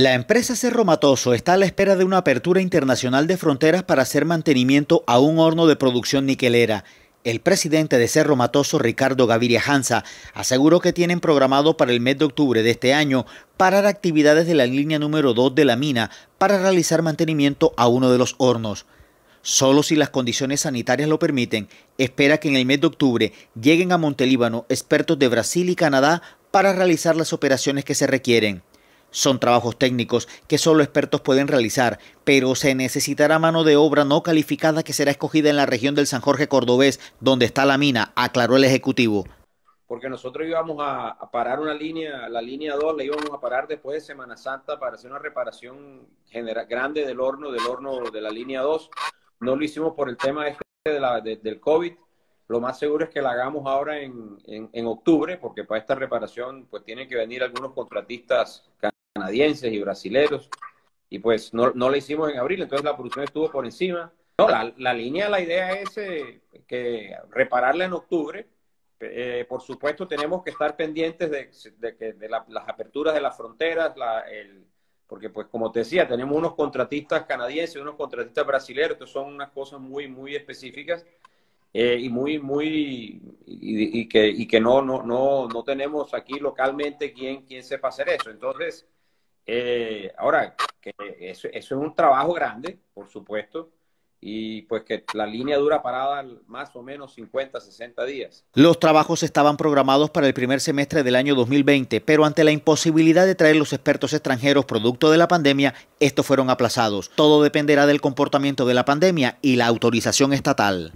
La empresa Cerro Matoso está a la espera de una apertura internacional de fronteras para hacer mantenimiento a un horno de producción niquelera. El presidente de Cerro Matoso, Ricardo Gaviria Hansa, aseguró que tienen programado para el mes de octubre de este año parar actividades de la línea número 2 de la mina para realizar mantenimiento a uno de los hornos. Solo si las condiciones sanitarias lo permiten, espera que en el mes de octubre lleguen a Montelíbano expertos de Brasil y Canadá para realizar las operaciones que se requieren. Son trabajos técnicos que solo expertos pueden realizar, pero se necesitará mano de obra no calificada que será escogida en la región del San Jorge Cordobés, donde está la mina, aclaró el Ejecutivo. Porque nosotros íbamos a, parar una línea, la línea 2 la íbamos a parar después de Semana Santa para hacer una reparación grande del horno, del horno de la línea 2. No lo hicimos por el tema este de la, del COVID, lo más seguro es que la hagamos ahora en, en, octubre, porque para esta reparación pues tienen que venir algunos contratistas canadienses y brasileros, y pues no, no la hicimos en abril, entonces la producción estuvo por encima. No, la, la línea, la idea es eh, que repararla en octubre. Eh, por supuesto, tenemos que estar pendientes de, de, las aperturas de las fronteras, la, el, porque pues como te decía, tenemos unos contratistas canadienses, unos contratistas brasileros, que son unas cosas muy, muy específicas. Eh, y muy, muy, y, que, y que no, no, no, no tenemos aquí localmente quien, quien sepa hacer eso. Entonces, eh, ahora, eso, eso, es un trabajo grande, por supuesto, y pues que la línea dura parada más o menos 50, 60 días. Los trabajos estaban programados para el primer semestre del año 2020, pero ante la imposibilidad de traer los expertos extranjeros producto de la pandemia, estos fueron aplazados. Todo dependerá del comportamiento de la pandemia y la autorización estatal.